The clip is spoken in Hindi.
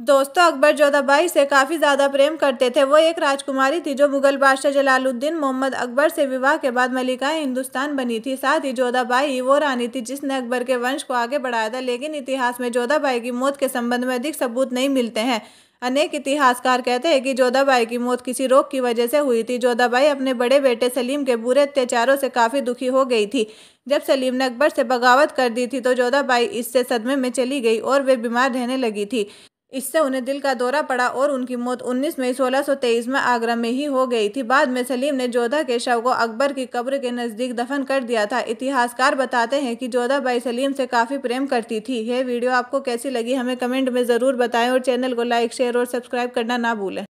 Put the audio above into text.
दोस्तों अकबर जोधाबाई से काफ़ी ज़्यादा प्रेम करते थे वो एक राजकुमारी थी जो मुगल बादशाह जलालुद्दीन मोहम्मद अकबर से विवाह के बाद मलिका हिंदुस्तान बनी थी साथ ही जोधाबाई वो रानी थी जिसने अकबर के वंश को आगे बढ़ाया था लेकिन इतिहास में जोधाबाई की मौत के संबंध में अधिक सबूत नहीं मिलते हैं अनेक इतिहासकार कहते हैं कि जोधाबाई की मौत किसी रोग की वजह से हुई थी जोधाबाई अपने बड़े बेटे सलीम के बुरे अत्याचारों से काफ़ी दुखी हो गई थी जब सलीम ने अकबर से बगावत कर दी थी तो जोधाबाई इससे सदमे में चली गई और वे बीमार रहने लगी थी इससे उन्हें दिल का दौरा पड़ा और उनकी मौत 19 मई 1623 में आगरा में ही हो गई थी बाद में सलीम ने जोधा के शव को अकबर की कब्र के नज़दीक दफन कर दिया था इतिहासकार बताते हैं कि जोधा बाई सलीम से काफ़ी प्रेम करती थी यह वीडियो आपको कैसी लगी हमें कमेंट में ज़रूर बताएं और चैनल को लाइक शेयर और सब्सक्राइब करना ना भूलें